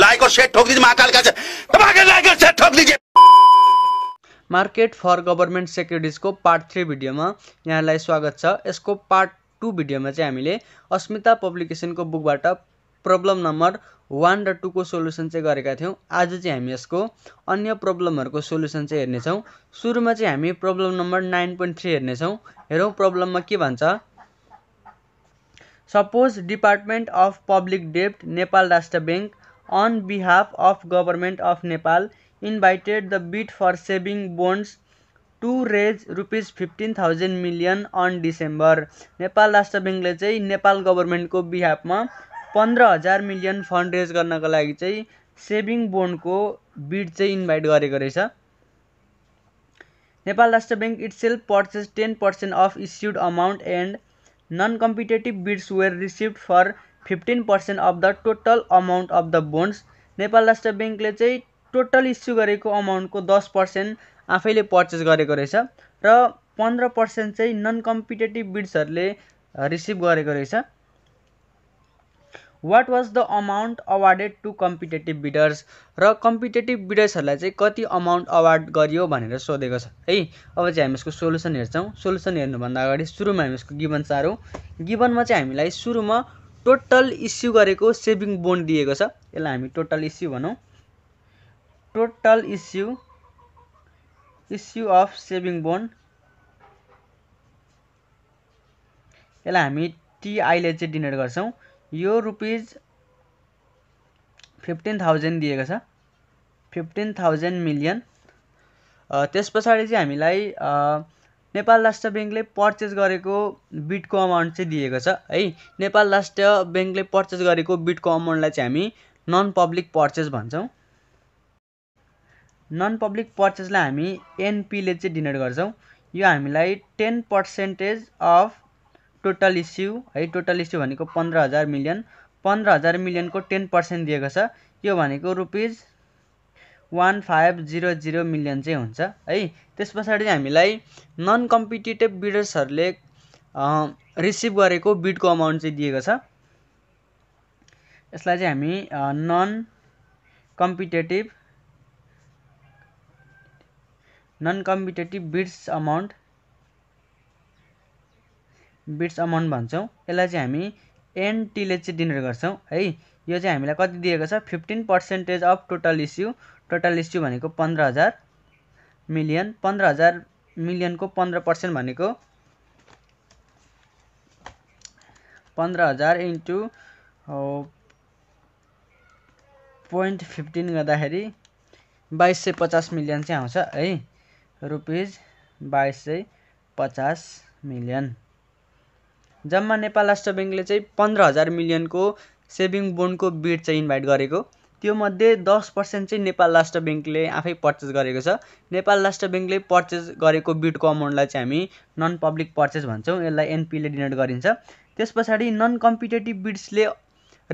like और share ठोक दीजिए महाकाल का दबा लाइक और शेयर ठोक दीजिए मार्केट फर गभर्मेन्ट सेक्युरिटिजको पार्ट थ्री भिडियोमा यहाँलाई स्वागत छ यसको पार्ट टू भिडियोमा चाहिँ हामीले अस्मिता पब्लिकेसनको बुकबाट प्रब्लम नम्बर वान र टूको सोल्युसन चाहिँ गरेका थियौँ आज चाहिँ हामी यसको अन्य प्रब्लमहरूको सोल्युसन चाहिँ हेर्नेछौँ सुरुमा चाहिँ हामी problem number nine point three हेर्नेछौँ हेरौँ प्रब्लममा के भन्छ सपोज डिपार्टमेन्ट अफ पब्लिक डेप्ट Nepal Rastra bank on behalf of Government of Nepal invited the bid for saving bonds to raise rupees fifteen thousand million on December Nepal Rastra ब्याङ्कले चाहिँ नेपाल गभर्मेन्टको बिहाफमा पन्ध्र हजार मिलियन फन्ड रेज गर्नको लागि चाहिँ सेभिङ बोन्डको बिड चाहिँ इन्भाइट गरेको रहेछ Nepal Rastra bank itself purchase ten percent of issued amount and non competitive bids were receive for fifteen percent of the total amount of the bonds Nepal Rastra ब्याङ्कले चाहिँ total issue गरेको अमाउन्टको दस पर्सेन्ट आफैले purchase गरेको रहेछ र पन्ध्र पर्सेन्ट चाहिँ नन कम्पिटेटिभ बिड्सहरूले रिसिभ गरेको रहेछ what was the amount awarded to competitive bidders र कम्पिटेटिभ बिडर्सहरूलाई चाहिँ कति अमाउन्ट अवार्ड गरियो भनेर सोधेको छ है अब चाहिँ हामी यसको सोल्युसन हेर्छौँ सोल्युसन हेर्नुभन्दा अगाडि सुरुमा हामी यसको गिभन साह्रौँ गिभनमा चाहिँ हामीलाई सुरुमा टोटल इस्यु गरेको सेभिङ बोन्ड दिएको छ यसलाई हामी टोटल इस्यु भनौँ total issue issue of saving bond यसलाई हामी टिआईले चाहिँ डिनेट गर्छौँ यो रुपिज फिफ्टिन थाउजन्ड दिएको छ फिफ्टिन थाउजन्ड मिलियन त्यस पछाडि चाहिँ हामीलाई नेपाल राष्ट्र ब्याङ्कले पर्चेस गरेको बिटको अमाउन्ट चाहिँ दिएको छ है नेपाल राष्ट्र ब्याङ्कले पर्चेस गरेको बिटको अमाउन्टलाई चाहिँ हामी नन पब्लिक पर्चेस भन्छौँ नन पब्लिक पर्चेसलाई हामी एनपीले चाहिँ डिनोट गर्छौँ यो हामीलाई ten percentage of total issue है टोटल इस्यु भनेको पन्ध्र हजार मिलियन पन्ध्र हजार मिलियनको टेन पर्सेन्ट दिएको छ यो भनेको rupees one five zero zero million चाहिँ हुन्छ है त्यस पछाडि हामीलाई नन कम्पिटेटिभ बिडर्सहरूले रिसिभ गरेको बिडको अमाउन्ट चाहिँ दिएको छ यसलाई चाहिँ हामी non competitive non competitive bids amount bids amount भन्छौँ यसलाई चाहिँ हामी एनटीले e चाहिँ डिनर गर्छौँ है यो चाहिँ हामीलाई कति दिएको छ fifteen percentage of total issue total issue भनेको पन्ध्र हजार मिलियन पन्ध्र हजार मिलियनको पन्ध्र पर्सेन्ट भनेको पन्ध्र हजार इन्टु पोइन्ट फिफ्टिन गर्दाखेरि बाइस सय पचास मिलियन चाहिँ आउँछ है रुपिज बाइस सय पचास मिलियन जम्मा नेपाल राष्ट्र ब्याङ्कले चाहिँ पन्ध्र हजार मिलियनको सेभिङ बोन्डको बिड चाहिँ इन्भाइट गरेको त्योमध्ये दस पर्सेन्ट चाहिँ नेपाल राष्ट्र ब्याङ्कले आफै पर्चेस गरेको छ नेपाल राष्ट्र ब्याङ्कले पर्चेस गरेको बिटको अमाउन्टलाई चाहिँ हामी नन पब्लिक पर्चेस भन्छौँ यसलाई एनपीले डिनोट गरिन्छ त्यस पछाडि नन कम्पिटेटिभ बिड्सले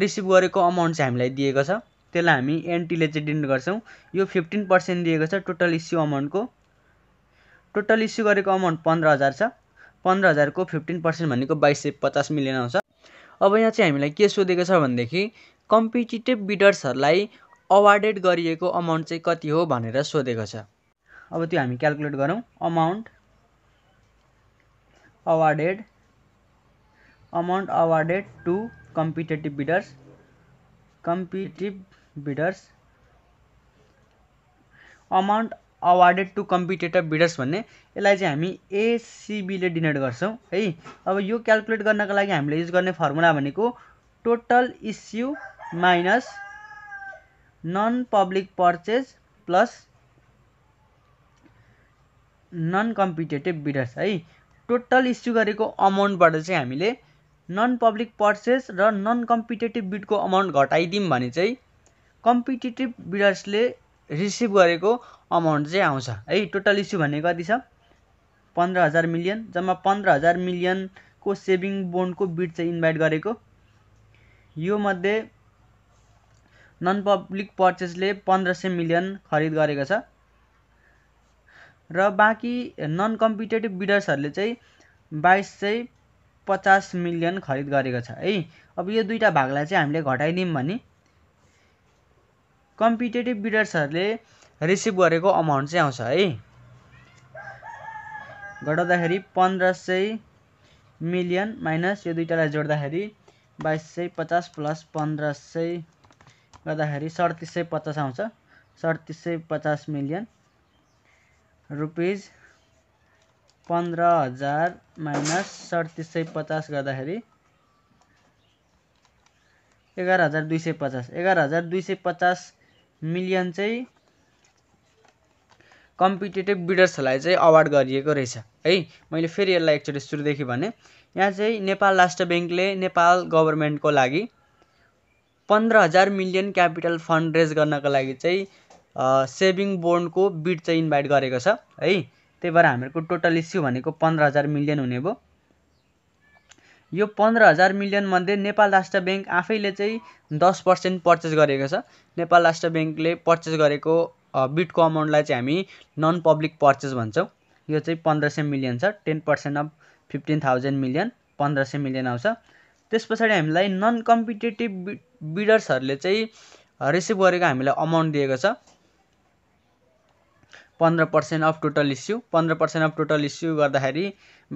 रिसिभ गरेको अमाउन्ट चाहिँ हामीलाई दिएको छ त्यसलाई हामी एनटीले चाहिँ डिनोट गर्छौँ यो फिफ्टिन पर्सेन्ट दिएको छ टोटल इस्यु अमाउन्टको टोटल इस्यु गरेको अमाउन्ट पन्ध्र हजार छ पन्ध्र हजारको फिफ्टिन पर्सेन्ट भनेको बाइस सय पचास मिलियन आउँछ अब यहाँ चाहिँ हामीलाई के सोधेको छ भनेदेखि कम्पिटेटिभ बिडर्सहरूलाई अवार्डेड गरिएको अमाउन्ट चाहिँ कति हो भनेर सोधेको छ अब त्यो हामी क्यालकुलेट गरौँ amount awarded amount awarded to competitive bidders competitive bidders amount awarded to competitive bidders भन्ने यसलाई चाहिँ हामी एसिबीले डिनोट गर्छौँ है अब यो क्यालकुलेट गर्नको लागि हामीले युज गर्ने फर्मुला भनेको total issue minus non public purchase plus non competitive bidders है टोटल इस्यु गरेको अमाउन्टबाट चाहिँ हामीले नन पब्लिक पर्चेस र नन कम्पिटेटिभ बिडको अमाउन्ट घटाइदिउँ भने चाहिँ कम्पिटेटिभ बिडर्सले रिसिभ गरेको अमाउन्ट चाहिँ आउँछ है टोटल इस्यु भन्ने कति छ पन्ध्र हजार मिलियन जम्मा पन्ध्र हजार मिलियनको सेभिङ बोन्डको बिड चाहिँ इन्भाइट गरेको यो मध्ये नन पब्लिक पर्चेजले पन्ध्र सय मिलियन खरिद गरेको छ र बाँकी नन कम्पिटेटिभ बिडर्सहरूले चाहिँ बाइस सय पचास मिलियन खरिद गरेको छ है अब यो दुईवटा भागलाई चाहिँ हामीले घटाइदियौँ भने कम्पिटेटिभ बिडर्सहरूले रिसिभ गरेको अमाउन्ट चाहिँ आउँछ है घटाउँदाखेरि पन्ध्र सय मिलियन माइनस यो दुइटालाई जोड्दाखेरि बाइस सय पचास प्लस पन्ध्र सय गर्दाखेरि सडतिस सय पचास आउँछ सडतिस सय पचास मिलियन रुपिज पन्ध्र हजार माइनस सडतिस सय पचास गर्दाखेरि एघार हजार दुई सय पचास एघार हजार दुई सय पचास मिलियन चाहिँ कम्पिटेटिभ बिडर्सहरूलाई चाहिँ अवार्ड गरिएको रहेछ है मैले फेरि यसलाई एकचोटि सुरुदेखि भने यहाँ चाहिँ नेपाल राष्ट्र ब्याङ्कले नेपाल गभर्मेन्टको लागि पन्ध्र हजार मिलियन क्यापिटल फन्ड रेज गर्नको लागि चाहिँ सेभिङ बोन्डको बिड चाहिँ इन्भाइट गरेको छ है त्यही भएर हामीहरूको टोटल इस्यु भनेको पन्ध्र हजार मिलियन हुने भयो यो पन्ध्र हजार मिलियनमध्ये नेपाल राष्ट्र ब्याङ्क आफैले चाहिँ दस पर्सेन्ट पर्चेस गरेको छ नेपाल राष्ट्र ब्याङ्कले पर्चेस गरेको बिटको अमाउन्टलाई चाहिँ हामी नन पब्लिक पर्चेस भन्छौँ यो चाहिँ पन्ध्र सय मिलियन छ ten percent of fifteen thousand million पन्ध्र सय मिलियन आउँछ त्यस पछाडि हामीलाई नन कम्पिटेटिभ बि बिडर्सहरूले चाहिँ रिसिभ गरेको हामीलाई अमाउन्ट दिएको छ पन्ध्र पर्सेन्ट अफ टोटल इस्यु पन्ध्र पर्सेन्ट अफ टोटल इस्यु गर्दाखेरि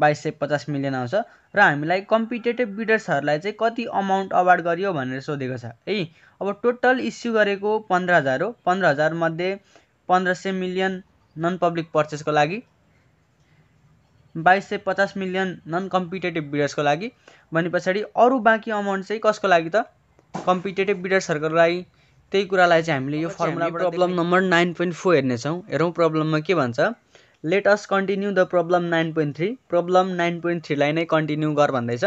बाइस सय पचास मिलियन आउँछ र हामीलाई कम्पिटेटिभ बिडर्सहरूलाई चाहिँ कति अमाउन्ट अवार्ड गरियो भनेर सोधेको छ है अब टोटल इस्यु गरेको पन्ध्र हजार हो पन्ध्र हजारमध्ये पन्ध्र सय मिलियन नन पब्लिक पर्चेसको लागि बाइस सय पचास मिलियन नन कम्पिटेटिभ बिडर्सको लागि भने पछाडि अरू बाँकी अमाउन्ट चाहिँ कसको लागि त कम्पिटेटिभ बिडर्सहरूको लागि त्यही कुरालाई चाहिँ हामीले यो formula problem number nine point four हेर्नेछौँ हेरौँ प्रब्लममा के भन्छ let us continue the problem nine point three problem nine point थ्रीलाई नै कन्टिन्यू गर भन्दैछ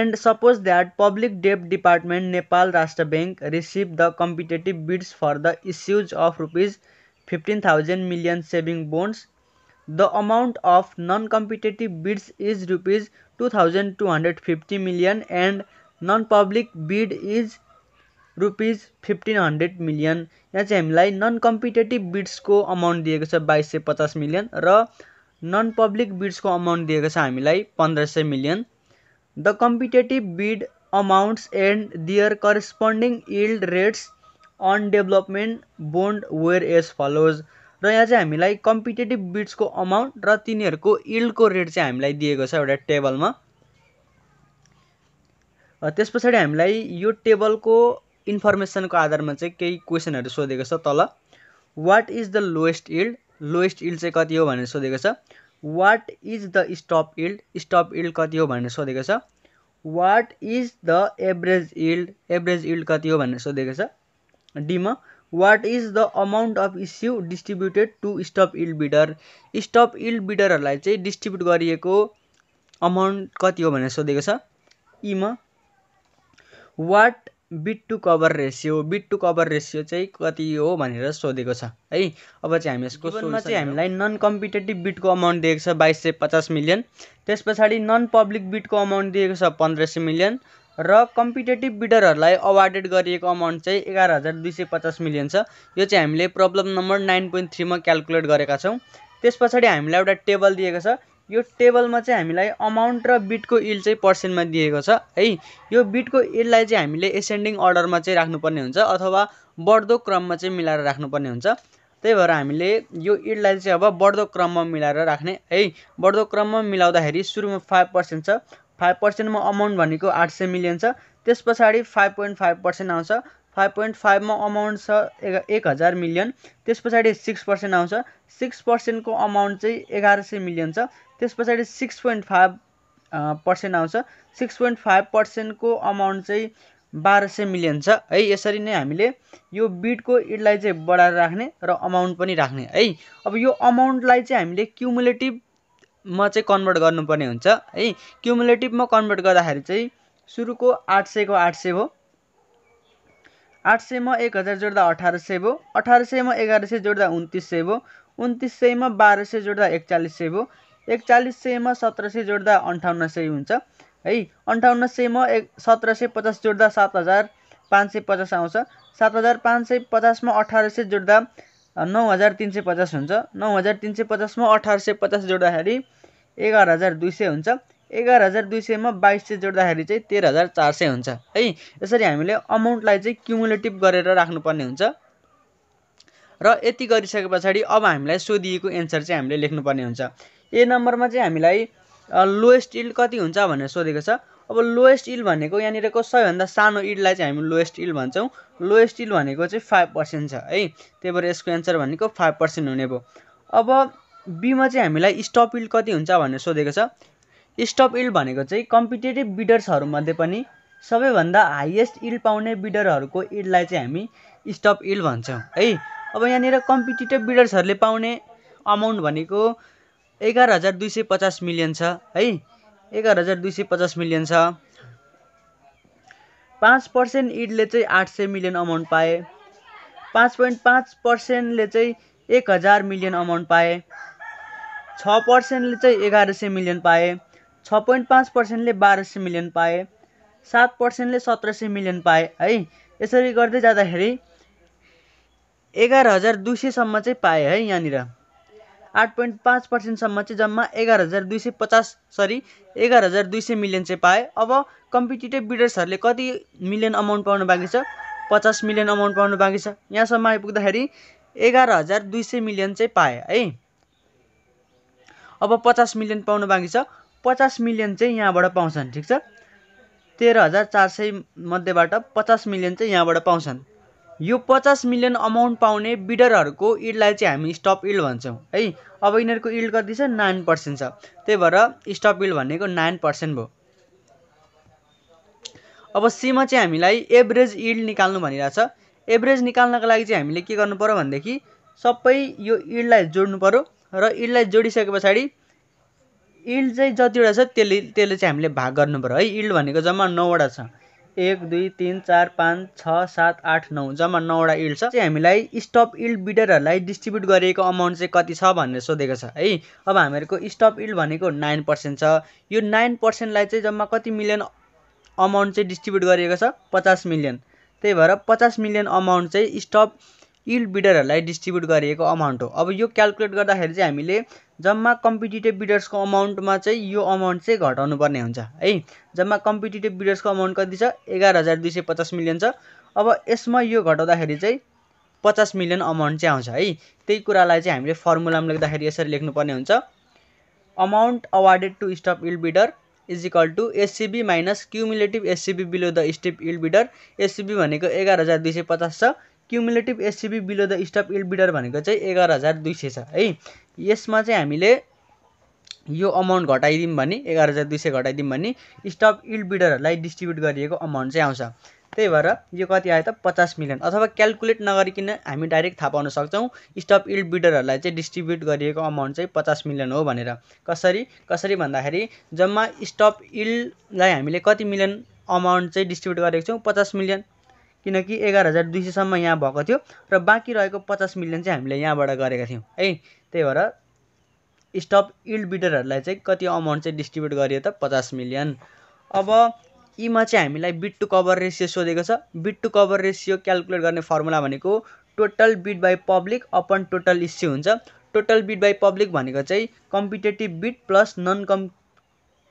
and suppose that public dep department Nepal Rastra bank receive the competitive bids for the issues of rupees fifteen thousand million saving bonds the amount of non competitive bids is rupees two thousand two hundred fifty million and non public bid is rupees fifteen hundred million यहाँ चाहिँ हामीलाई non competitive बिड्सको amount दिएको छ बाइस सय पचास million र नन पब्लिक बिड्सको अमाउन्ट दिएको छ हामीलाई पन्ध्र सय million the competitive bid amounts and their corresponding yield rates on development bond were as follows र यहाँ चाहिँ हामीलाई कम्पिटेटिभ बिड्सको अमाउन्ट र तिनीहरूको इल्डको रेट चाहिँ हामीलाई दिएको छ एउटा टेबलमा त्यस पछाडि हामीलाई यो टेबलको इन्फर्मेसनको आधारमा चाहिँ केही क्वेसनहरू सोधेको छ तल what is the lowest yield lowest yield चाहिँ कति हो भनेर सोधेको छ what is the stop yield stop yield कति हो भनेर सोधेको छ what is the average yield average yield कति हो भनेर सोधेको छ डीमा what is the amount of issue distributed to stop yield bidder stop yield बिडरहरूलाई चाहिँ डिस्ट्रिब्युट गरिएको अमाउन्ट कति हो भनेर सोधेको छ यीमा what bid to cover ratio bid to cover ratio चाहिँ कति हो भनेर सोधेको छ है अब चाहिँ हामी यसको चाहिँ हामीलाई नन कम्पिटेटिभ बिटको अमाउन्ट दिएको छ बाइस सय पचास मिलियन त्यस पछाडि नन पब्लिक बिटको अमाउन्ट दिएको छ पन्ध्र सय मिलियन र कम्पिटेटिभ बिडरहरूलाई अवार्डेड गरिएको अमाउन्ट चाहिँ एघार हजार दुई सय पचास मिलियन छ यो चाहिँ हामीले प्रब्लम नम्बर नाइन पोइन्ट थ्रीमा क्यालकुलेट गरेका छौँ त्यस पछाडि हामीलाई एउटा टेबल दिएको छ यो टेबलमा चाहिँ हामीलाई अमाउन्ट र बिटको इल चाहिँ पर्सेन्टमा दिएको छ है यो बिटको इललाई चाहिँ हामीले एसेन्डिङ अर्डरमा चाहिँ राख्नुपर्ने हुन्छ अथवा बढ्दो क्रममा चाहिँ मिलाएर राख्नुपर्ने हुन्छ त्यही भएर हामीले यो इडलाई चाहिँ अब बढ्दो क्रममा मिलाएर राख्ने है बढ्दो क्रममा मिलाउँदाखेरि सुरुमा फाइभ पर्सेन्ट छ फाइभ पर्सेन्टमा अमाउन्ट भनेको आठ सय मिलियन छ त्यस पछाडि फाइभ पोइन्ट फाइभ पर्सेन्ट आउँछ फाइभ पोइन्ट फाइभमा अमाउन्ट छ ए एक हजार मिलियन त्यस पछाडि सिक्स पर्सेन्ट आउँछ सिक्स पर्सेन्टको अमाउन्ट चाहिँ एघार सय मिलियन छ त्यस पछाडि सिक्स पोइन्ट फाइभ पर्सेन्ट आउँछ सिक्स पोइन्ट फाइभ पर्सेन्टको अमाउन्ट चाहिँ बाह्र सय मिलियन छ है यसरी नै हामीले यो बिडको इडलाई चाहिँ बढाएर राख्ने र अमाउन्ट पनि राख्ने है अब यो अमाउन्टलाई चाहिँ हामीले क्युमुलेटिभ मा चाहिँ कन्भर्ट गर्नुपर्ने हुन्छ है क्युमुलेटिभमा कन्भर्ट गर्दाखेरि चाहिँ सुरुको आठ सयको आठ सय भयो आठ सयमा एक हजार जोड्दा अठार सय भयो अठार सयमा एघार सय जोड्दा उन्तिस सय भयो उन्तिस सयमा बाह्र सय जोड्दा एकचालिस सय भयो एकचालिस सयमा सत्र सय जोड्दा अन्ठाउन्न सय हुन्छ है अन्ठाउन्न सयमा एक सत्र सय पचास जोड्दा सात हजार पाँच सय पचास आउँछ सात हजार पाँच सय पचासमा अठार सय जोड्दा नौ हजार तिन सय पचास हुन्छ नौ हजार तिन सय पचासमा अठार सय पचास जोड्दाखेरि एघार हजार दुई सय हुन्छ एघार हजार दुई सयमा बाइस सय जोड्दाखेरि चाहिँ तेह्र हजार चार सय हुन्छ है यसरी हामीले अमाउन्टलाई चाहिँ क्युमुलेटिभ गरेर राख्नुपर्ने हुन्छ र यति गरिसके पछाडि अब हामीलाई सोधिएको एन्सर चाहिँ हामीले लेख्नुपर्ने हुन्छ ए नम्बरमा चाहिँ हामीलाई लोएस्ट इल्ड कति हुन्छ भनेर सोधेको छ अब लोएस्ट इल भनेको यहाँनिरको सबैभन्दा सानो इडलाई चाहिँ हामी लोएस्ट इल भन्छौँ लोएस्ट इल भनेको चाहिँ फाइभ पर्सेन्ट छ है त्यही भएर यसको एन्सर भनेको फाइभ पर्सेन्ट हुने भयो अब बीमा चाहिँ हामीलाई स्टप इल कति हुन्छ भनेर सोधेको छ स्टप इल भनेको चाहिँ कम्पिटेटिभ बिडर्सहरूमध्ये पनि सबैभन्दा हाइएस्ट इल पाउने बिडरहरूको इडलाई चाहिँ हामी स्टप इल भन्छौँ है अब यहाँनिर कम्पिटेटिभ बिडर्सहरूले पाउने अमाउन्ट भनेको एघार हजार दुई सय पचास मिलियन छ है एघार हजार दुई सय पचास मिलियन छ पाँच पर्सेन्ट इडले चाहिँ आठ सय मिलियन अमाउन्ट पाए पाँच पोइन्ट पाँच पर्सेन्टले चाहिँ एक हजार मिलियन अमाउन्ट पाए छ पर्सेन्टले चाहिँ एघार सय मिलियन पाए छ पोइन्ट पाँच पर्सेन्टले बाह्र सय मिलियन पाए सात पर्सेन्टले सत्र सय मिलियन पाए है यसरी गर्दै जाँदाखेरि एघार हजार दुई सयसम्म चाहिँ पाएँ है यहाँनिर आठ पोइन्ट पाँच पर्सेन्टसम्म चाहिँ जम्मा एघार हजार दुई सय पचास सरी एघार हजार दुई सय मिलियन चाहिँ पाए अब कम्पिटेटिभ बिडर्सहरूले कति मिलियन अमाउन्ट पाउनु बाँकी छ पचास मिलियन अमाउन्ट पाउनु बाँकी छ यहाँसम्म आइपुग्दाखेरि एघार हजार दुई सय मिलियन चाहिँ पाए है अब पचास मिलियन पाउनु बाँकी छ पचास मिलियन चाहिँ यहाँबाट पाउँछन् ठिक छ तेह्र हजार चार सय मध्येबाट पचास मिलियन चाहिँ यहाँबाट पाउँछन् यो पचास मिलियन अमाउन्ट पाउने बिडरहरूको इल्डलाई चाहिँ हामी स्टप इल्ड भन्छौँ है अब यिनीहरूको इल्ड कति छ नाइन पर्सेन्ट छ त्यही भएर स्टप इल्ड भनेको नाइन पर्सेन्ट भयो अब सीमा चाहिँ हामीलाई एभरेज इल्ड निकाल्नु छ एभरेज निकाल्नको लागि चाहिँ हामीले के गर्नु पऱ्यो भनेदेखि सबै यो इल्डलाई जोड्नु पऱ्यो र इल्डलाई जोडिसके पछाडि इल्ड चाहिँ जतिवटा छ त्यसले त्यसले चाहिँ हामीले भाग गर्नु पऱ्यो है इल्ड भनेको जम्मा नौवटा छ एक दुई तिन चार पाँच छ सात आठ नौ जम्मा नौवटा इल्ड छ चाहिँ हामीलाई स्टप इल्ड बिडरहरूलाई डिस्ट्रिब्युट गरिएको अमाउन्ट चाहिँ कति छ भनेर सोधेको छ है अब हामीहरूको स्टप इल्ड भनेको नाइन पर्सेन्ट छ यो नाइन पर्सेन्टलाई चाहिँ जम्मा कति मिलियन अमाउन्ट चाहिँ डिस्ट्रिब्युट गरिएको छ पचास मिलियन त्यही भएर पचास मिलियन अमाउन्ट चाहिँ स्टप इल्ड बिडरहरूलाई डिस्ट्रिब्युट गरिएको अमाउन्ट हो अब यो क्यालकुलेट गर्दाखेरि चाहिँ हामीले जम्मा कम्पिटेटिभ बिडर्सको अमाउन्टमा चाहिँ यो अमाउन्ट चाहिँ घटाउनु पर्ने हुन्छ है जम्मा कम्पिटेटिभ बिडर्सको अमाउन्ट कति छ एघार हजार दुई सय पचास मिलियन छ अब यसमा यो घटाउँदाखेरि चाहिँ पचास मिलियन अमाउन्ट चाहिँ आउँछ है त्यही कुरालाई चाहिँ हामीले फर्मुलामा लेख्दाखेरि यसरी लेख्नुपर्ने हुन्छ amount awarded to stop yield bidder is equal to SCB minus cumulative SCB below the step yield bidder SCB भनेको एघार हजार दुई सय पचास छ cumulative SCB below the stop yield bidder भनेको चाहिँ एघार हजार दुई सय छ है यसमा चाहिँ हामीले यो अमाउन्ट घटाइदिउँ भने एघार हजार दुई सय घटाइदिउँ भने स्टप इल्ड बिडरहरूलाई डिस्ट्रिब्युट गरिएको अमाउन्ट चाहिँ आउँछ त्यही भएर यो कति आयो त पचास मिलियन अथवा क्यालकुलेट नगरिकन हामी डाइरेक्ट थाहा पाउन सक्छौँ स्टप इल्ड बिडरहरूलाई चाहिँ डिस्ट्रिब्युट गरिएको अमाउन्ट चाहिँ पचास मिलियन हो भनेर कसरी कसरी भन्दाखेरि जम्मा स्टप इल्डलाई हामीले कति मिलियन अमाउन्ट चाहिँ डिस्ट्रिब्युट गरेको छौँ पचास मिलियन किनकि एघार हजार दुई सयसम्म यहाँ भएको थियो र बाँकी रहेको पचास मिलियन चाहिँ हामीले यहाँबाट गरेका थियौँ है त्यही भएर स्टप इल्ड बिडरहरूलाई चाहिँ कति अमाउन्ट चाहिँ डिस्ट्रिब्युट गरियो त पचास मिलियन अब यीमा चाहिँ हामीलाई बिट टु कभर रेसियो सोधेको छ bid to cover ratio calculate गर्ने फर्मुला भनेको total bid by public upon total issue हुन्छ टोटल बिट बाई पब्लिक भनेको चाहिँ competitive bid plus non com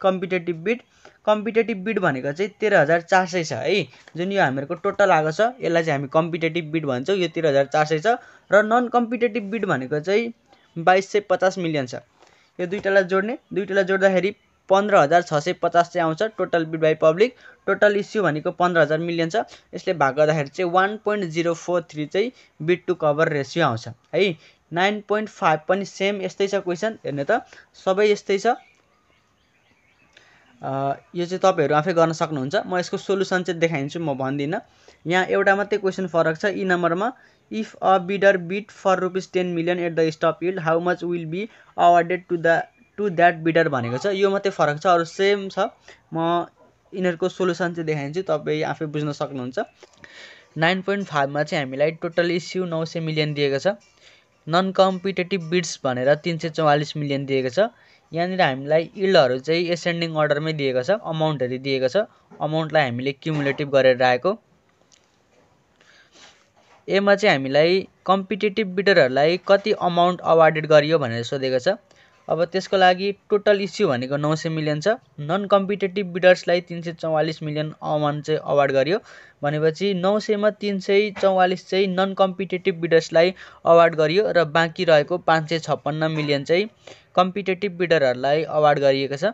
competitive bid competitive bid भनेको चाहिँ तेह्र हजार चार सय छ है जुन यो हामीहरूको टोटल आएको छ यसलाई चाहिँ हामी कम्पिटेटिभ बिड भन्छौँ यो तेह्र हजार चार सय छ र नन कम्पिटेटिभ बिड भनेको चाहिँ बाइस सय पचास मिलियन छ यो दुइटालाई जोड्ने दुइटालाई जोड्दाखेरि पन्ध्र हजार छ सय पचास चाहिँ आउँछ total bid by public total issue भनेको पन्ध्र हजार मिलियन छ यसले भाग गर्दाखेरि चाहिँ one point zero four three चाहिँ बिड टु कभर रेसियो आउँछ है नाइन पोइन्ट फाइभ पनि सेम यस्तै छ क्वेसन हेर्ने त सबै यस्तै छ यो चाहिँ तपाईँहरू आफै गर्न सक्नुहुन्छ म यसको सोल्युसन चाहिँ देखाइदिन्छु म भन्दिनँ यहाँ एउटा मात्रै क्वेसन फरक छ यी नम्बरमा if a bidder bid for rupees ten million at the stop yield how much will be awarded to the to that bidder भनेको छ यो मात्रै फरक छ अरू सेम छ म यिनीहरूको सोल्युसन चाहिँ देखाइदिन्छु तपाईँ आफै बुझ्न सक्नुहुन्छ नाइन पोइन्ट फाइभमा चाहिँ हामीलाई टोटल इस्यु नौ सय मिलियन दिएको छ नन कम्पिटेटिभ बिड्स भनेर तिन सय चौवालिस मिलियन दिएको छ यहाँनिर हामीलाई इल्डहरू चाहिँ एसेन्डिङ अर्डरमै दिएको छ अमाउन्टहरू दिएको छ अमाउन्टलाई हामीले क्युमुलेटिभ गरेर आएको एमा चाहिँ हामीलाई कम्पिटेटिभ बिडरहरूलाई कति अमाउन्ट अवार्डेड गरियो भनेर सोधेको छ अब त्यसको लागि टोटल इस्यु भनेको नौ सय मिलियन छ नन कम्पिटेटिभ बिडर्सलाई तिन सय चौवालिस मिलियन अमाउन्ट चाहिँ अवार्ड गरियो भनेपछि नौ सयमा तिन सय चौवालिस चाहिँ नन कम्पिटेटिभ बिडर्सलाई अवार्ड गरियो र बाँकी रहेको पाँच सय छप्पन्न मिलियन चाहिँ कम्पिटेटिभ बिडरहरूलाई अवार्ड गरिएको छ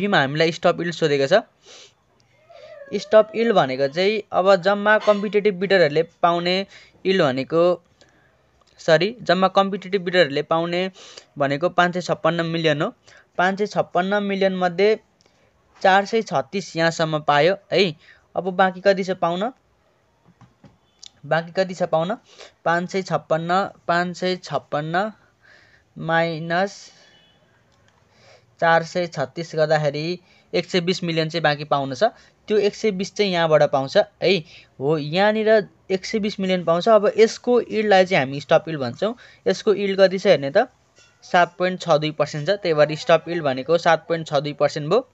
बिमा हामीलाई स्टप इल्ड सोधेको छ स्टप इल्ड भनेको चाहिँ अब जम्मा कम्पिटेटिभ बिडरहरूले पाउने इल्ड भनेको सरी जम्मा कम्पिटेटिभ बिडरहरूले पाउने भनेको पाँच सय छप्पन्न मिलियन हो पाँच सय छप्पन्न मिलियनमध्ये चार सय छत्तिस यहाँसम्म पायो है अब बाँकी कति छ पाउन बाँकी कति छ पाउन पाँच सय छप्पन्न पाँच सय छप्पन्न माइनस चार सय छत्तिस गर्दाखेरि एक सय बिस मिलियन चाहिँ बाँकी पाउनु छ त्यो एक सय बिस चाहिँ यहाँबाट पाउँछ है हो यहाँनिर एक सय बिस मिलियन पाउँछ अब यसको इल्डलाई चाहिँ हामी स्टप इल्ड भन्छौँ यसको इल्ड कति छ हेर्ने त सात पोइन्ट छ दुई पर्सेन्ट छ त्यही भएर स्टप इल्ड भनेको सात पोइन्ट छ दुई पर्सेन्ट भयो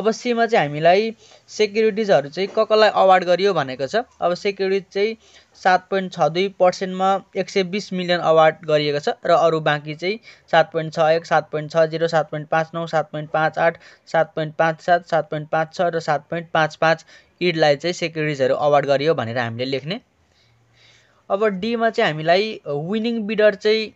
अब सीमा चाहिँ हामीलाई सेक्युरिटिजहरू चाहिँ क कसलाई अवार्ड गरियो भनेको छ अब सेक्युरिटिज चाहिँ सात पोइन्ट छ दुई पर्सेन्टमा एक सय बिस मिलियन अवार्ड गरिएको छ र अरू बाँकी चाहिँ सात पोइन्ट छ एक सात पोइन्ट छ जिरो सात पोइन्ट पाँच नौ सात पोइन्ट पाँच आठ सात पोइन्ट पाँच सात सात पोइन्ट पाँच छ र सात पोइन्ट पाँच पाँच इडलाई चाहिँ सेक्युरिटिजहरू अवार्ड गरियो भनेर हामीले लेख्ने अब डीमा चाहिँ हामीलाई विनिङ बिडर चाहिँ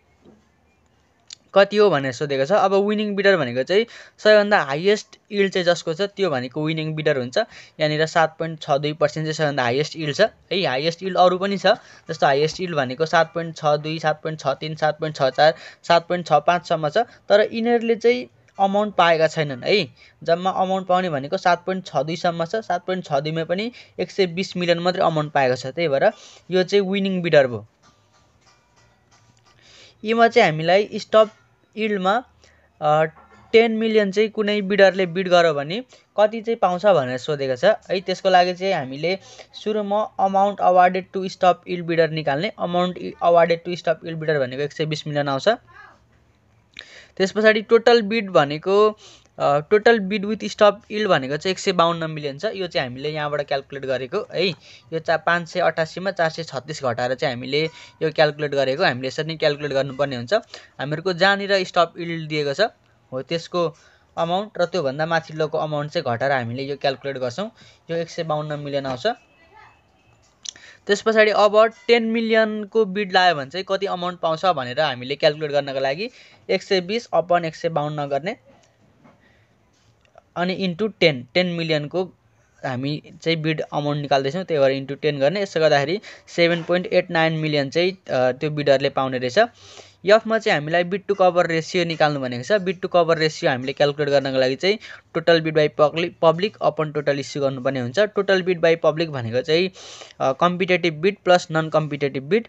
कति हो भनेर सोधेको छ अब विनिङ बिडर भनेको चाहिँ सबैभन्दा हाइएस्ट इल्ड चाहिँ जसको छ त्यो भनेको विनिङ बिडर हुन्छ यहाँनिर सात पोइन्ट छ दुई पर्सेन्ट चाहिँ सबैभन्दा हाइएस्ट इल्ड छ है हाइएस्ट इल्ड अरू पनि छ जस्तो हाइएस्ट इल्ड भनेको सात पोइन्ट छ दुई सात पोइन्ट छ तिन सात पोइन्ट छ चार सात पोइन्ट छ पाँचसम्म छ तर यिनीहरूले चाहिँ अमाउन्ट पाएका छैनन् है जम्मा अमाउन्ट पाउने भनेको सात पोइन्ट छ दुईसम्म छ सात पोइन्ट छ दुईमा पनि एक सय बिस मिलियन मात्रै अमाउन्ट पाएको छ त्यही भएर यो चाहिँ विनिङ बिडर भयो यीमा चाहिँ हामीलाई स्टप इल्डमा टेन मिलियन चाहिँ कुनै बिडरले बिड गर्यो भने कति चाहिँ पाउँछ भनेर सोधेको छ है त्यसको लागि चाहिँ हामीले सुरुमा amount awarded to stop yield bidder निकाल्ने amount awarded to stop yield bidder भनेको एक सय बिस मिलियन आउँछ त्यस पछाडि टोटल बिड भनेको total bid with stop yield भनेको चाहिँ एक सय बाहन्न मिलियन छ यो चाहिँ हामीले यहाँबाट क्यालकुलेट गरेको है यो चा पाँच सय अठासीमा चार सय छत्तिस घटाएर चाहिँ हामीले यो क्यालकुलेट गरेको हामीले यसरी नै क्यालकुलेट गर्नुपर्ने हुन्छ हामीहरूको जहाँनिर स्टप इल्ड दिएको छ हो त्यसको अमाउन्ट र त्योभन्दा माथिल्लोको अमाउन्ट चाहिँ घटाएर हामीले यो क्यालकुलेट गर्छौँ यो एक सय बाहन्न मिलियन आउँछ त्यस पछाडि अब टेन मिलियनको बिड लायो भने चाहिँ कति अमाउन्ट पाउँछ भनेर हामीले क्यालकुलेट गर्नको लागि एक सय बिस अपन एक सय बाहन्न गर्ने अनि इन्टु टेन टेन मिलियनको हामी चाहिँ बिड अमाउन्ट निकाल्दैछौँ त्यही भएर इन्टु टेन गर्ने यसो गर्दाखेरि seven point eight nine million चाहिँ त्यो बिडरले पाउने रहेछ यफमा चाहिँ हामीलाई बिट टु कभर रेसियो निकाल्नु भनेको छ बिट टु कभर रेसियो हामीले क्यालकुलेट गर्नको लागि चाहिँ total bid by public public upon total issue गर्नुपर्ने हुन्छ टोटल बिट बाई पब्लिक भनेको चाहिँ competitive bid plus non competitive bid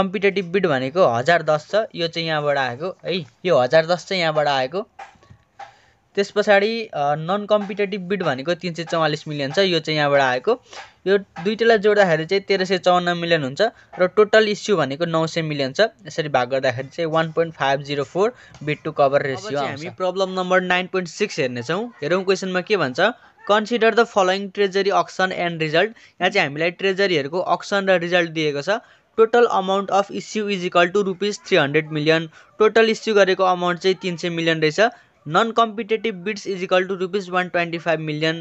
competitive bid भनेको हजार दस छ यो चाहिँ यहाँबाट आएको है यो हजार दस चाहिँ यहाँबाट आएको त्यस पछाडि नन कम्पिटेटिभ बिड भनेको तिन सय चौवालिस मिलियन छ यो चाहिँ यहाँबाट आएको यो दुइटालाई जोड्दाखेरि चाहिँ तेह्र सय चौवन्न मिलियन हुन्छ र टोटल इस्यु भनेको नौ सय मिलियन छ यसरी भाग गर्दाखेरि चाहिँ one point five zero four bid to cover ratio हामी problem number nine point six हेर्नेछौँ हेरौँ क्वेसनमा के भन्छ consider the following treasury auction and result यहाँ चाहिँ हामीलाई ट्रेजरीहरूको अक्सन र रिजल्ट दिएको छ total amount of issue is equal to rupees three hundred million total issue गरेको अमाउन्ट चाहिँ तिन सय मिलियन रहेछ non competitive bids is equal to rupees one twenty five million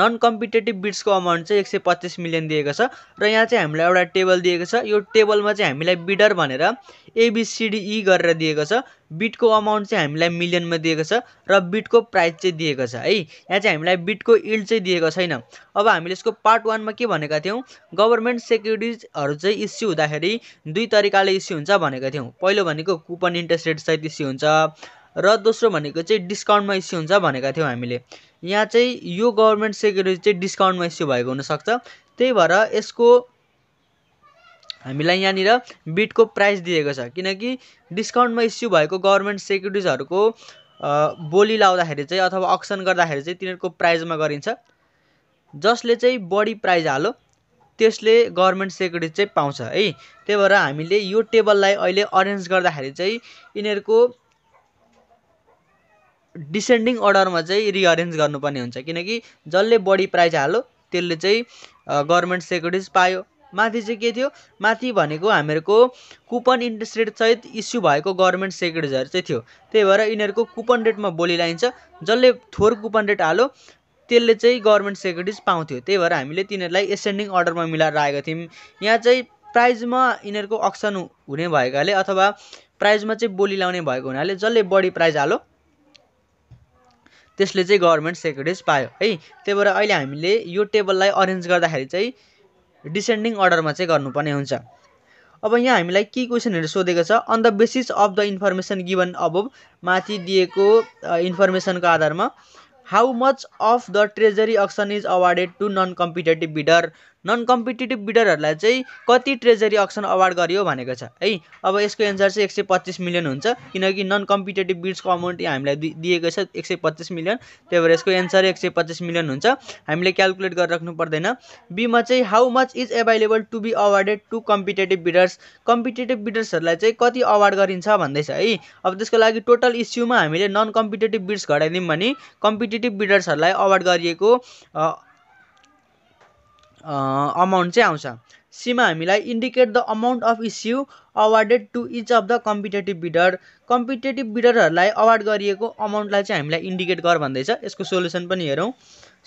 non competitive बिड्सको अमाउन्ट चाहिँ एक सय पच्चिस मिलियन दिएको छ र यहाँ चाहिँ हामीलाई एउटा टेबल दिएको छ यो टेबलमा चाहिँ हामीलाई बिडर भनेर एबिसिडिई e गरेर दिएको छ बिटको अमाउन्ट चाहिँ हामीलाई मिलियनमा दिएको छ र बिटको प्राइस चाहिँ दिएको छ है यहाँ चाहिँ हामीलाई बिटको इल्ड चाहिँ दिएको छैन अब हामीले यसको पार्ट वानमा के भनेका थियौँ गभर्मेन्ट सेक्युरिटिजहरू चाहिँ इस्यु हुँदाखेरि दुई तरिकाले इस्यु हुन्छ भनेका थियौँ पहिलो भनेको कुपन इन्ट्रेस्ट रेटसहित इस्यु हुन्छ र दोस्रो भनेको चाहिँ डिस्काउन्टमा इस्यु हुन्छ भनेका थियौँ हामीले यहाँ चाहिँ यो गभर्मेन्ट सेक्युरिटी चाहिँ डिस्काउन्टमा इस्यु भएको हुनसक्छ त्यही भएर यसको हामीलाई यहाँनिर बिटको प्राइस दिएको छ किनकि डिस्काउन्टमा इस्यु भएको गभर्मेन्ट सेक्युरिटिजहरूको बोली लाउँदाखेरि चाहिँ अथवा अक्सन गर्दाखेरि चाहिँ तिनीहरूको प्राइजमा गरिन्छ जसले चाहिँ बढी प्राइज हालो त्यसले गभर्मेन्ट सेक्युरिटी चाहिँ पाउँछ है त्यही भएर हामीले यो टेबललाई अहिले अरेन्ज गर्दाखेरि चाहिँ यिनीहरूको डिसेन्डिङ अर्डरमा चाहिँ रिअरेन्ज गर्नुपर्ने हुन्छ किनकि जसले बढी प्राइज हाल्यो त्यसले चाहिँ गभर्मेन्ट सेक्युरिटिज पायो माथि चाहिँ के थियो माथि भनेको हामीहरूको कुपन इन्ट्रेस्ट सहित इस्यु भएको गभर्मेन्ट सेक्युरिटिजहरू चाहिँ थियो त्यही भएर यिनीहरूको कुपन रेटमा बोली लाइन्छ जसले थोर कुपन रेट हाल्यो त्यसले चाहिँ गभर्मेन्ट सेक्युरिटिज पाउँथ्यो त्यही भएर हामीले तिनीहरूलाई एसेन्डिङ अर्डरमा मिलाएर आएको थियौँ यहाँ चाहिँ प्राइजमा यिनीहरूको अक्सन हुने भएकाले अथवा प्राइजमा चाहिँ बोली लाउने भएको हुनाले जसले बढी प्राइज हालो त्यसले चाहिँ गभर्मेन्ट सेक्रेटरिज पायो है त्यही भएर अहिले हामीले यो टेबललाई अरेन्ज गर्दाखेरि चाहिँ डिसेन्डिङ अर्डरमा चाहिँ गर्नुपर्ने हुन्छ अब यहाँ हामीलाई के क्वेसनहरू सोधेको छ on the basis of the information given अब माथि दिएको इन्फर्मेसनको आधारमा how much of the treasury auction is awarded to non competitive bidder non competitive बिडरहरूलाई चाहिँ कति ट्रेजरी अक्सन अवार्ड गरियो भनेको छ है अब यसको एन्सर चाहिँ एक सय पच्चिस मिलियन हुन्छ किनकि नन कम्पिटेटिभ बिड्सको अमाउन्ट हामीलाई दिएको छ एक सय पच्चिस मिलियन त्यही भएर यसको एन्सर एक सय पच्चिस मिलियन हुन्छ हामीले क्यालकुलेट गरेर राख्नु पर्दैन बीमा चाहिँ how much is available to be awarded to competitive bidders competitive बिडर्सहरूलाई चाहिँ कति अवार्ड गरिन्छ भन्दैछ है अब त्यसको लागि टोटल इस्युमा हामीले नन कम्पिटेटिभ बिड्स घटाइदिउँ भने कम्पिटेटिभ बिडर्सहरूलाई अवार्ड गरिएको अमाउन्ट uh, चाहिँ आउँछ सीमा हामीलाई indicate the amount of issue awarded to each of the competitive bidder competitive बिडरहरूलाई अवार्ड गरिएको अमाउन्टलाई चाहिँ हामीलाई इन्डिकेट गर भन्दैछ यसको सोल्युसन पनि हेरौँ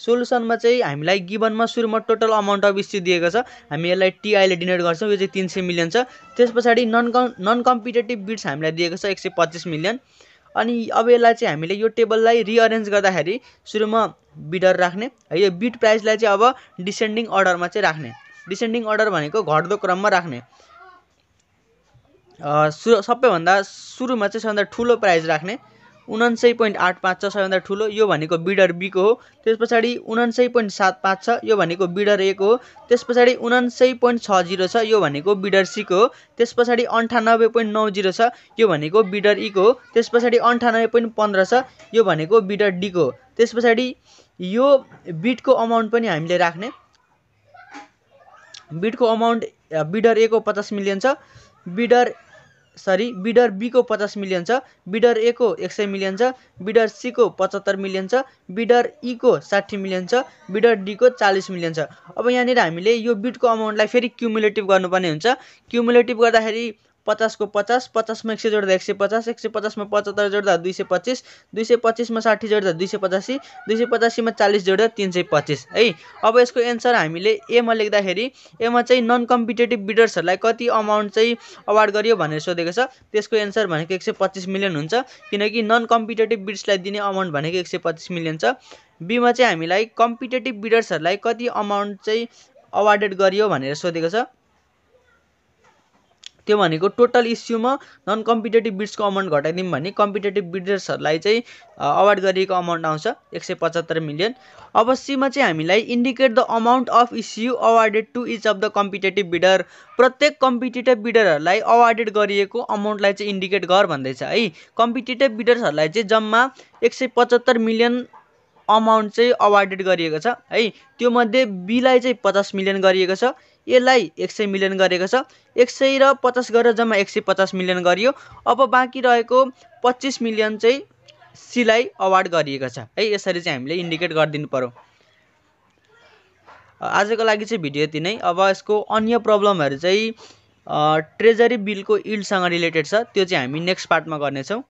सोल्युसनमा चाहिँ हामीलाई गिभनमा सुरुमा टोटल अमाउन्ट अफ इस्यु दिएको छ हामी यसलाई टिआईले डिनोट गर्छौँ यो चाहिँ तिन सय मिलियन छ त्यस पछाडि non com non competitive bids हामीलाई दिएको छ एक सय पच्चिस मिलियन अनि अब यसलाई चाहिँ हामीले यो टेबललाई रिअरेन्ज गर्दाखेरि सुरुमा बिडर राख्ने है यो बिट प्राइसलाई चाहिँ अब डिसेन्डिङ अर्डरमा चाहिँ राख्ने डिसेन्डिङ अर्डर भनेको घट्दो क्रममा राख्ने सुरु सबैभन्दा सुरुमा चाहिँ सबभन्दा ठुलो प्राइज राख्ने उनान्सय पोइन्ट आठ पाँच छ सबैभन्दा ठुलो यो भनेको बिडर बीको हो त्यस पछाडि उनान्सय पोइन्ट सात पाँच छ यो भनेको बिडर एक हो त्यस पछाडि उनान्सय पोइन्ट छ जिरो छ यो भनेको बिडर सीको हो त्यस पछाडि अन्ठानब्बे पोइन्ट नौ जिरो छ यो भनेको बिडर ईको हो त्यस पछाडि अन्ठानब्बे पोइन्ट पन्ध्र छ यो भनेको बिडर डीको हो त्यस पछाडि यो बिटको अमाउन्ट पनि हामीले राख्ने बिटको अमाउन्ट बिडर एको पचास मिलियन छ बिडर सरी बिडर बीको पचास मिलियन छ बिडर एको एक सय मिलियन छ बिडर सीको पचहत्तर मिलियन छ बिडर ईको e साठी मिलियन छ बिडर डीको चालिस मिलियन छ अब यहाँनिर हामीले यो बिडको अमाउन्टलाई फेरि क्युमुलेटिभ गर्नुपर्ने हुन्छ क्युमुलेटिभ गर्दाखेरि पचासको पचास पचासमा एक सय जोड्दा एक सय पचास एक सय पचासमा पचहत्तर जोड्दा दुई सय पच्चिस दुई सय पच्चिसमा साठी जोड्दा दुई सय पचासी दुई सय पचासीमा चालिस जोड्दा तिन सय पच्चिस है अब यसको एन्सर हामीले एमा लेख्दाखेरि एमा चाहिँ नन कम्पिटेटिभ बिडर्सहरूलाई कति अमाउन्ट चाहिँ अवार्ड गरियो भनेर सोधेको छ त्यसको एन्सर भनेको एक सय पच्चिस मिलियन हुन्छ किनकि नन कम्पिटेटिभ बिड्सलाई दिने अमाउन्ट भनेको एक सय पच्चिस मिलियन छ बीमा चाहिँ हामीलाई कम्पिटेटिभ बिडर्सहरूलाई कति अमाउन्ट चाहिँ अवार्डेड गरियो भनेर सोधेको छ त्यो भनेको टोटल इस्युमा नन कम्पिटेटिभ बिड्सको अमाउन्ट घटाइदिउँ भने कम्पिटेटिभ बिडर्सहरूलाई चाहिँ अवार्ड गरिएको अमाउन्ट आउँछ एक सय पचहत्तर मिलियन अब सीमा चाहिँ हामीलाई indicate the amount of issue awarded to each of the competitive bidder प्रत्येक कम्पिटेटिभ बिडरहरूलाई अवार्डेड गरिएको अमाउन्टलाई चाहिँ इन्डिकेट गर भन्दैछ है कम्पिटेटिभ बिडर्सहरूलाई चाहिँ जम्मा एक सय पचहत्तर मिलियन अमाउन्ट चाहिँ अवार्डेड गरिएको छ है त्योमध्ये बीलाई चाहिँ पचास मिलियन गरिएको छ यसलाई एक सय मिलियन गरेको छ एक सय र पचास गरेर जम्मा एक सय पचास मिलियन गरियो अब बाँकी रहेको पच्चिस मिलियन चाहिँ सीलाई अवार्ड गरिएको छ है यसरी चाहिँ हामीले इन्डिकेट गरिदिनु पऱ्यो आजको लागि चाहिँ भिडियो यति नै अब यसको अन्य प्रब्लमहरू चाहिँ ट्रेजरी बिलको इल्डसँग रिलेटेड छ त्यो चाहिँ हामी नेक्स्ट पार्टमा गर्नेछौँ